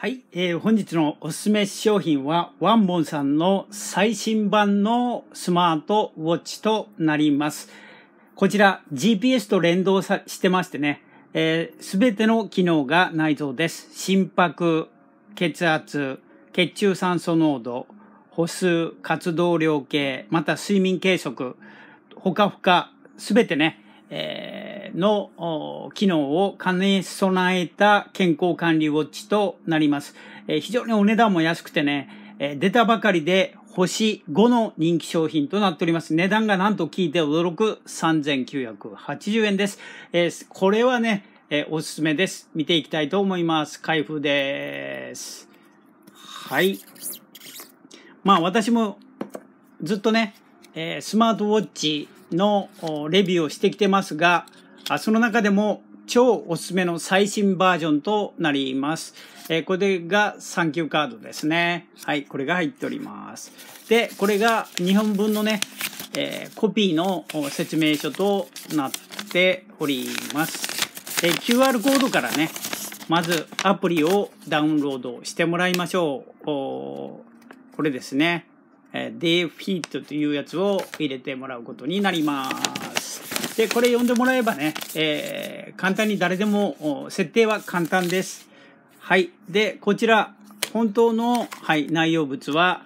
はい、えー、本日のおすすめ商品はワンボンさんの最新版のスマートウォッチとなります。こちら GPS と連動さしてましてね、す、えー、べ、ての機能が内蔵です。心拍、血圧、血中酸素濃度、歩数、活動量計、また睡眠計測、ほかほか、すべてね、えーの機能を兼ね備えた健康管理ウォッチとなります。非常にお値段も安くてね、出たばかりで星5の人気商品となっております。値段がなんと聞いて驚く3980円です。これはね、おすすめです。見ていきたいと思います。開封です。はい。まあ私もずっとね、スマートウォッチのレビューをしてきてますが、その中でも超おすすめの最新バージョンとなります。えー、これがサンキューカードですね。はい、これが入っております。で、これが2本分のね、えー、コピーの説明書となっております。えー、QR コードからね、まずアプリをダウンロードしてもらいましょう。これですね。えー、d フィットというやつを入れてもらうことになります。で、これ読んでもらえばね、えー、簡単に誰でも、設定は簡単です。はい。で、こちら、本当の、はい、内容物は、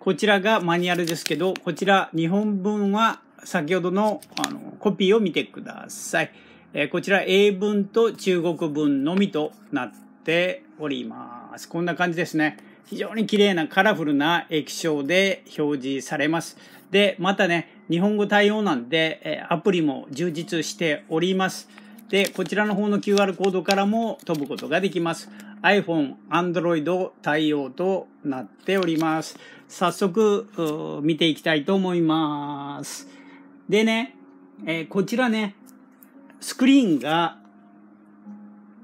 こちらがマニュアルですけど、こちら日本文は先ほどのあのコピーを見てください。えー、こちら英文と中国文のみとなっております。こんな感じですね。非常に綺麗なカラフルな液晶で表示されます。で、またね、日本語対応なんで、えアプリも充実しております。で、こちらの方の QR コードからも飛ぶことができます。iPhone、Android 対応となっております。早速、見ていきたいと思います。でね、えー、こちらね、スクリーンが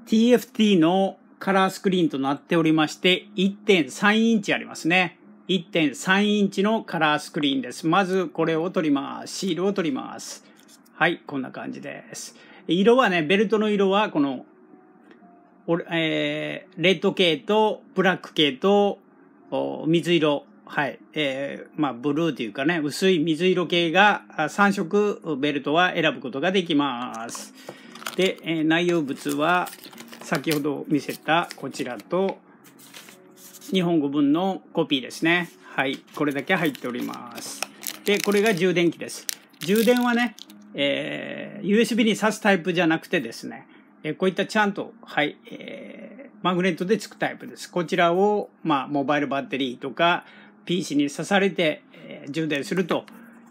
TFT のカラースクリーンとなっておりまして、1.3インチありますね。1.3インチのカラースクリーンです。まずこれを取ります。シールを取ります。はい、こんな感じです。色はね、ベルトの色はこの、えー、レッド系とブラック系と水色。はい。えー、まあ、ブルーというかね、薄い水色系が3色ベルトは選ぶことができます。で、えー、内容物は先ほど見せたこちらと、日本語分のコピーですね。はい。これだけ入っております。で、これが充電器です。充電はね、えー、USB に挿すタイプじゃなくてですね、えー、こういったちゃんと、はい、えー、マグネットで付くタイプです。こちらを、まあ、モバイルバッテリーとか、PC に刺されて、えー、充電すると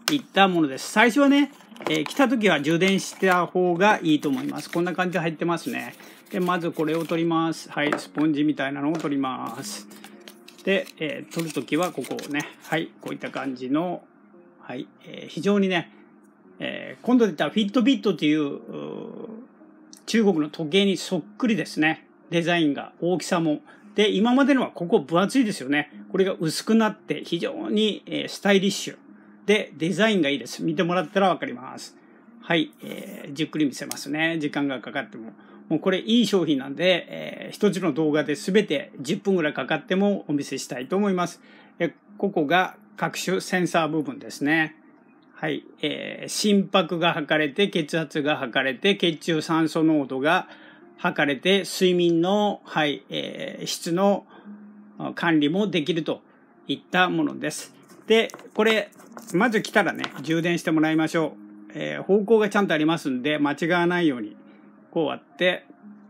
いったものです。最初はね、えー、来た時は充電した方がいいと思います。こんな感じで入ってますね。で、まずこれを取ります。はい、スポンジみたいなのを取ります。で、えー、取るときはここをね、はい、こういった感じの、はい、えー、非常にね、えー、今度出たフィットビットという中国の時計にそっくりですね。デザインが、大きさも。で、今までのはここ分厚いですよね。これが薄くなって非常に、えスタイリッシュ。で、デザインがいいです。見てもらったらわかります。はい、えー、じっくり見せますね。時間がかかっても。もうこれいい商品なんで、えー、一つの動画で全て10分ぐらいかかってもお見せしたいと思います。えここが各種センサー部分ですね。はい、えー、心拍が測れて、血圧が測れて、血中酸素濃度が測れて、睡眠の、はい、えー、質の管理もできるといったものです。で、これ、まず来たらね、充電してもらいましょう。えー、方向がちゃんとありますんで、間違わないように。こうあって、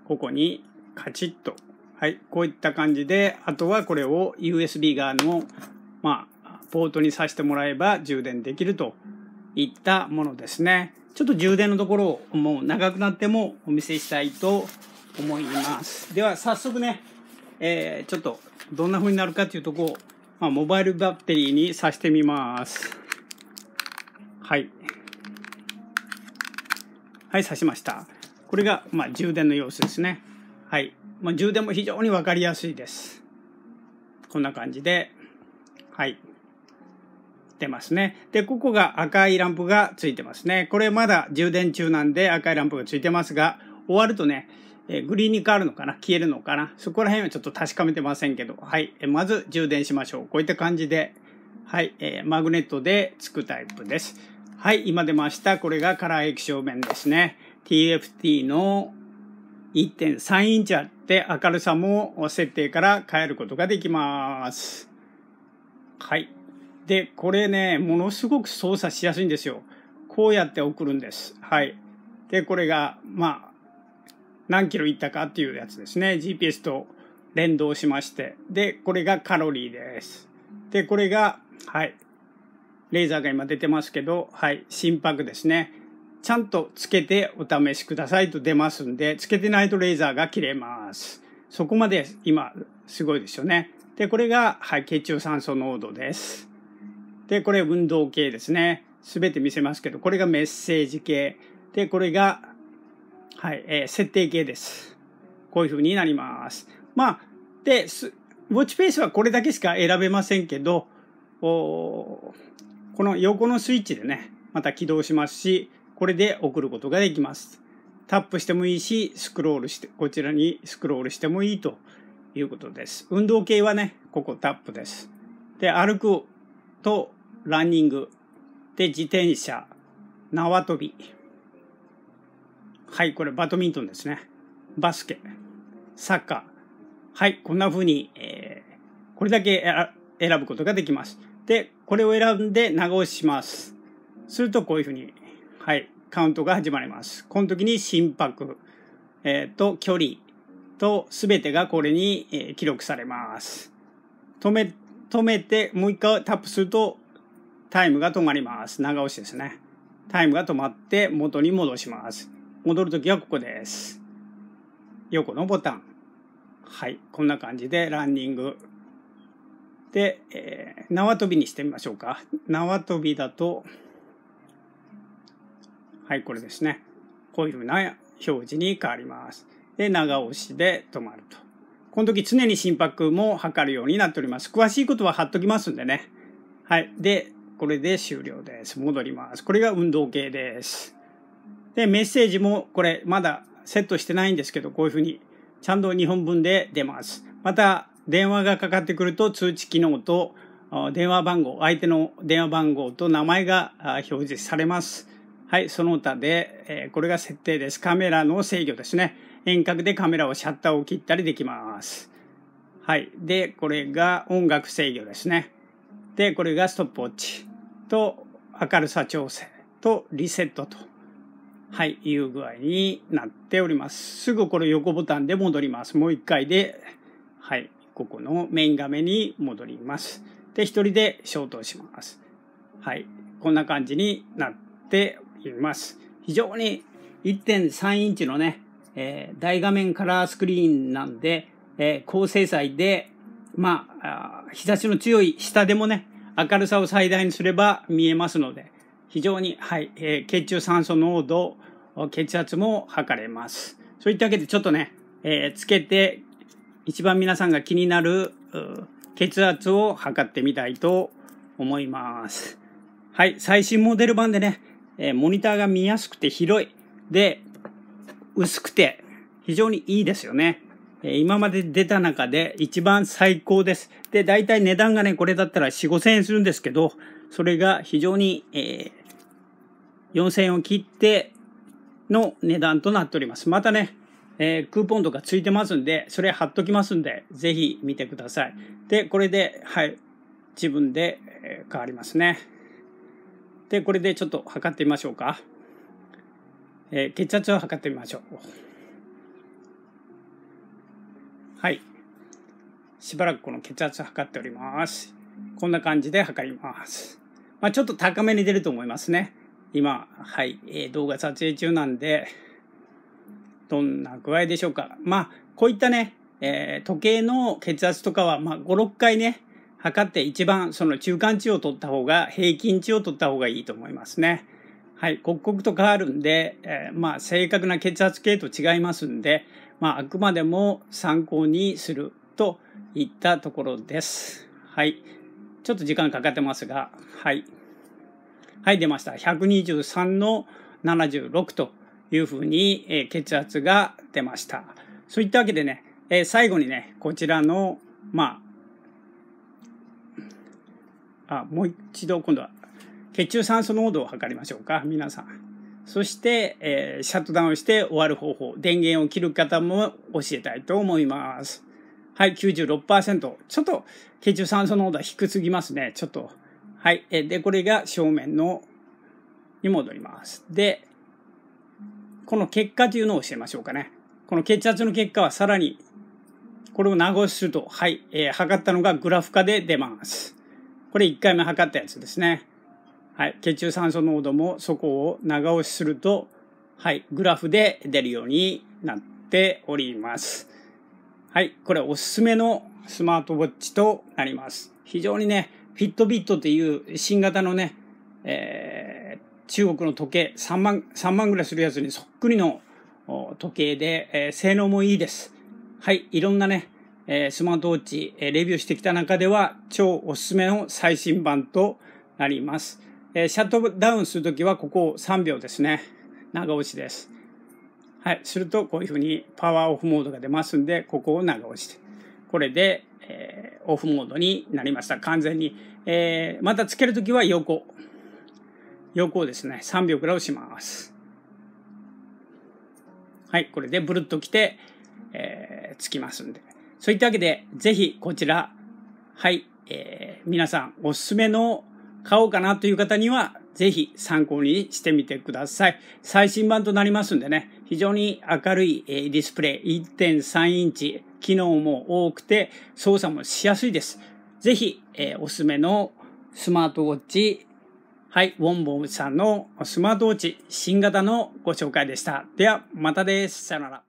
ここにカチッと。はい、こういった感じで、あとはこれを USB 側の、まあ、ポートに挿してもらえば充電できるといったものですね。ちょっと充電のところをもう長くなってもお見せしたいと思います。では早速ね、えー、ちょっとどんな風になるかっていうとこを、まあ、モバイルバッテリーに挿してみます。はい。はい、挿しました。これが、まあ、充電の様子ですね。はい。まあ、充電も非常にわかりやすいです。こんな感じで、はい。出ますね。で、ここが赤いランプがついてますね。これまだ充電中なんで赤いランプがついてますが、終わるとね、えグリーンに変わるのかな消えるのかなそこら辺はちょっと確かめてませんけど、はい。えまず充電しましょう。こういった感じで、はい、えー、マグネットでつくタイプです。はい、今出ました。これがカラー液晶面ですね。TFT の1.3インチあって明るさも設定から変えることができます。はい。で、これね、ものすごく操作しやすいんですよ。こうやって送るんです。はい。で、これが、まあ、何キロいったかっていうやつですね。GPS と連動しまして。で、これがカロリーです。で、これが、はい。レーザーが今出てますけど、はい。心拍ですね。ちゃんとつけてお試しくださいと出ますんで、つけてないとレーザーが切れます。そこまで今、すごいですよね。で、これが、はい、血中酸素濃度です。で、これ運動系ですね。すべて見せますけど、これがメッセージ系。で、これが、はい、えー、設定系です。こういう風になります。まあ、で、ウォッチペースはこれだけしか選べませんけど、この横のスイッチでね、また起動しますし、これで送ることができます。タップしてもいいし、スクロールして、こちらにスクロールしてもいいということです。運動系はね、ここタップです。で、歩くとランニング。で、自転車、縄跳び。はい、これバドミントンですね。バスケ、サッカー。はい、こんな風に、えー、これだけ選ぶことができます。で、これを選んで長押しします。するとこういう風に、はい、カウントが始まります。この時に心拍、えー、と距離と全てがこれに、えー、記録されます。止め、止めてもう一回タップするとタイムが止まります。長押しですね。タイムが止まって元に戻します。戻る時はここです。横のボタン。はい。こんな感じでランニング。で、えー、縄跳びにしてみましょうか。縄跳びだと、はい、これですね。こういうふうな表示に変わります。で、長押しで止まると。この時常に心拍も測るようになっております。詳しいことは貼っときますんでね。はい。で、これで終了です。戻ります。これが運動計です。で、メッセージもこれまだセットしてないんですけど、こういうふうにちゃんと日本文で出ます。また、電話がかかってくると通知機能と電話番号、相手の電話番号と名前が表示されます。はい、その他で、えー、これが設定です。カメラの制御ですね。遠隔でカメラをシャッターを切ったりできます。はい。で、これが音楽制御ですね。で、これがストップウォッチと明るさ調整とリセットと、はい、いう具合になっております。すぐこれ横ボタンで戻ります。もう一回で、はい、ここのメイン画面に戻ります。で、一人で消灯します。はい。こんな感じになってきます。非常に1.3インチのね、えー、大画面カラースクリーンなんで、えー、高精細で、まあ、日差しの強い下でもね、明るさを最大にすれば見えますので、非常に、はい、えー、血中酸素濃度、血圧も測れます。そういったわけでちょっとね、えー、つけて、一番皆さんが気になる、血圧を測ってみたいと思います。はい、最新モデル版でね、えー、モニターが見やすくて広い。で、薄くて非常にいいですよね。えー、今まで出た中で一番最高です。で、大体値段がね、これだったら4、5000円するんですけど、それが非常に、えー、4000円を切っての値段となっております。またね、えー、クーポンとかついてますんで、それ貼っときますんで、ぜひ見てください。で、これで、はい、自分で、えー、変わりますね。で、これでちょっと測ってみましょうか。えー、血圧を測ってみましょう。はい。しばらくこの血圧測っております。こんな感じで測ります。まあ、ちょっと高めに出ると思いますね。今、はい、えー、動画撮影中なんで、どんな具合でしょうか。まあ、こういったね、えー、時計の血圧とかは、まあ、5、6回ね、測って一番その中間値を取った方が、平均値を取った方がいいと思いますね。はい、刻々と変わるんで、えー、まあ、正確な血圧計と違いますんで、まあ、あくまでも参考にするといったところです。はい。ちょっと時間かかってますが、はい。はい、出ました。123の76というふうに、えー、血圧が出ました。そういったわけでね、えー、最後にね、こちらの、まあ、あ、もう一度今度は血中酸素濃度を測りましょうか、皆さん。そして、えー、シャットダウンして終わる方法、電源を切る方も教えたいと思います。はい、96%。ちょっと血中酸素濃度は低すぎますね、ちょっと。はい、えで、これが正面のに戻ります。で、この結果というのを教えましょうかね。この血圧の結果はさらに、これを長押しすると、はい、えー、測ったのがグラフ化で出ます。これ1回目測ったやつですね。はい。血中酸素濃度もそこを長押しすると、はい。グラフで出るようになっております。はい。これおすすめのスマートウォッチとなります。非常にね、フィットビットっていう新型のね、えー、中国の時計3万、3万ぐらいするやつにそっくりの時計で、えー、性能もいいです。はい。いろんなね、えー、スマートウォッチ、えー、レビューしてきた中では超おすすめの最新版となります。えー、シャットダウンするときはここを3秒ですね。長押しです。はい。するとこういうふうにパワーオフモードが出ますんで、ここを長押しこれで、えー、オフモードになりました。完全に。えー、またつけるときは横。横ですね、3秒くらい押します。はい。これでブルッと来て、えー、つきますんで。そういったわけで、ぜひこちら、はい、えー、皆さんおすすめの買おうかなという方には、ぜひ参考にしてみてください。最新版となりますんでね、非常に明るいディスプレイ1.3インチ、機能も多くて操作もしやすいです。ぜひ、えー、おすすめのスマートウォッチ、はい、ウォンボンさんのスマートウォッチ新型のご紹介でした。では、またです。さよなら。